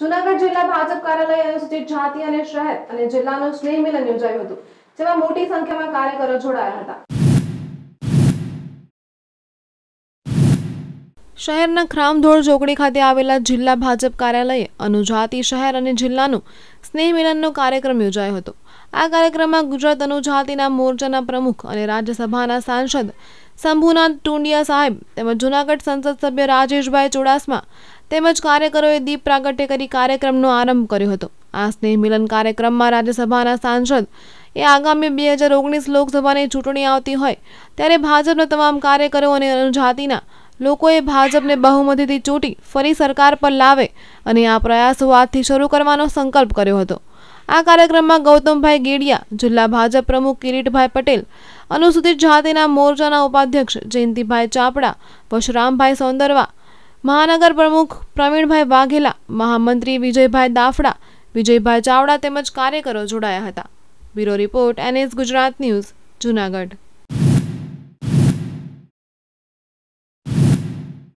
જુનાગઢ જિલ્લા ભાજપ કાર્યાલય અનુસૂચિત જાતિ અને શહેર અને જિલ્લાનું સ્નેહ મિલન યોજાયું હતું જેમાં મોટી સંખ્યામાં કાર્યકરો જોડાયા હતા શહેરના ક્રામધોળ ચોકડી ખાતે આવેલા જિલ્લા ભાજપ કાર્યાલય અનુજાતિ શહેર અને જિલ્લાનું સ્નેહ મિલનનો કાર્યક્રમ યોજાયો હતો આ કાર્યક્રમમાં ગુજરાત અનુજાતિના મોરચાના પ્રમુખ અને રાજ્યસભાના સાંસદ શંભુનાથ ટુંડિયા સાહેબ તેમજ જુનાગઢ સંસદ સભ્ય રાજેશભાઈ ચોડાસમા તેમજ કાર્યકરોએ દીપ પ્રાગટ્ય કરી કાર્યક્રમનો આરંભ કર્યો હતો આ સ્નેહ મિલન કાર્યક્રમમાં રાજ્યસભાના સાંસદ એ આગામી બે હજાર ઓગણીસ લોકસભાની ચૂંટણી આવતી હોય ત્યારે ભાજપના તમામ કાર્યકરો અને અનુજાતિના લોકોએ ભાજપને બહુમતીથી ચૂંટી ફરી સરકાર પર લાવે અને આ પ્રયાસો આજથી શરૂ કરવાનો સંકલ્પ કર્યો હતો આ કાર્યક્રમમાં ગૌતમભાઈ ગેડિયા જિલ્લા ભાજપ પ્રમુખ કિરીટભાઈ પટેલ અનુસૂચિત જાતિના મોરચાના ઉપાધ્યક્ષ જયંતિભાઈ ચાપડા પશુરામભાઈ સૌંદરવા મહાનગર પ્રમુખ પ્રવીણભાઈ વાઘેલા મહામંત્રી વિજયભાઈ દાફડા વિજયભાઈ ચાવડા તેમજ કાર્યકરો જોડાયા હતા bureau report NS Gujarat news Junagadh